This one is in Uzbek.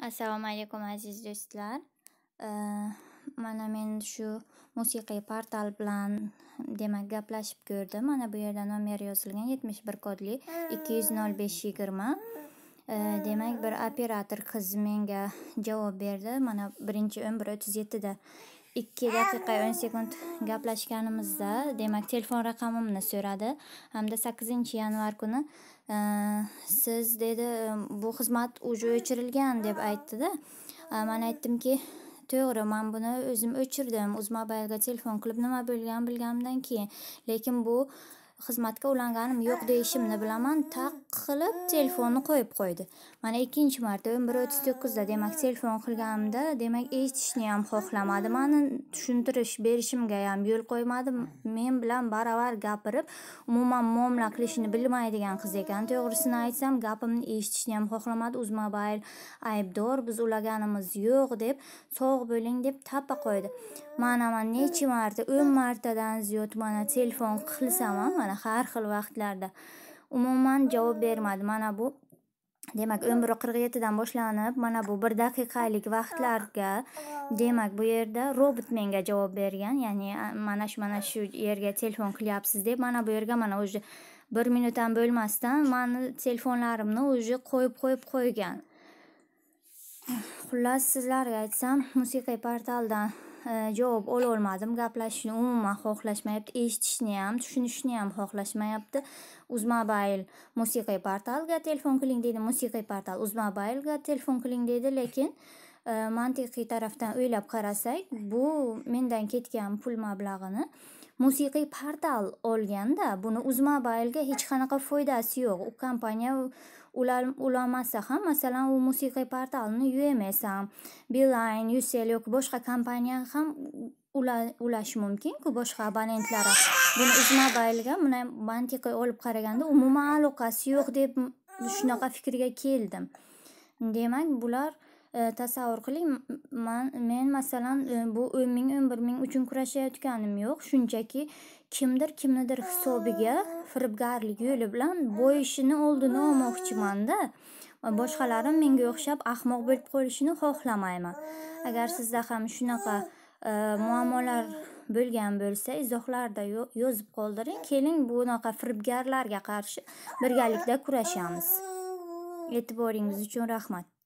assalomu alaykum aziz do'stlar mana men shu musiqiy portal bilan demak gaplashib ko'rdim mana bu yerda nomer yozilgan yetmish bir kodli ikki yuz nol besh yigirma demak bir operator qiz menga javob berdi mana birinchi o'n bir o'ttiz yettida ikki daqiqa o'n sekund gaplashganimizda demak telefon raqamimni so'radi hamda sakkizinchi yanvar kuni e, siz dedi bu xizmat уже o'chirilgan deb aytdida e, man aytdimki to'g'ri man buni o'zim o'chirdim mobilga telefon qilib nima bo'lganini bilganimdan keyin lekin bu xizmatga ulanganim yo'q deyishimni bilaman taq qilib telefonni qo'yib qo'ydi mana ikkinchi marta o'n bir o'ttiz to'qqizda demak telefon qilganimda demak eshitishni ham xohlamadi mani tushuntirish berishimga ham yo'l qo'ymadi men bilan baravar gapirib umuman muomala qilishni bilmaydigan qiz ekan to'g'risini aytsam gapimni eshitishni ham xohlamadi uzmobile aybdor biz ulaganimiz yo'q deb sog' bo'ling deb tapa qo'ydi mana man nechi marta o'n martadan ziyod mana telefon qilsam ham mana har xil vaqtlarda umuman javob bermadi mana bu demak o'n bir qirq yettidan boshlanib mana bu bir daqiqalik vaqtlarga demak bu yerda robot menga javob bergan ya'ni mana shu mana shu yerga telefon qilyapsiz deb mana bu yerga mana уже bir ham bo'lmasdan mani telefonlarimni уже qo'yib qo'yib qo'ygan xullas sizlarga aytsam musiqiy portaldan javob ololmadim gaplashishni umuman xohlashmayapti eshitishni ham tushunishni ham xohlashmayapti uzmobile musiqiy portalga telefon qiling deydi musiqiy portal uzmobilga telefon qiling deydi lekin e, mantiqiy tarafdan o'ylab qarasak bu mendan ketgan pul mablag'ini musiqiy portal olganda buni uzmobile'ga hech qanaqa foydasi yo'q u kompaniya ular ulamasa ham masalan u musiqiy portalni ums ham beeline ucell yoki boshqa kompaniya ham ulashi mumkinku boshqa ham buni uzmobile'ga mana mantiqiy olib qaraganda umuman aloqasi yo'q deb shunaqa fikrga keldim demak bular E, tasavvur qiling man men masalan e, bu o'n ming o'n bir ming uchun kurashayotganim yo'q shunchaki kimdir kimnidir hisobiga firibgarlik yo'li bilan boyishini oldini olmoqchimanda boshqalari menga o'xshab ahmoq bo'lib qolishini xohlamayman agar sizda ham shunaqa e, muammolar bo'lgan bo'lsa izohlarda yozib qoldiring keling bunaqa firibgarlarga qarshi birgalikda kurashamiz e'tiboringiz uchun rahmat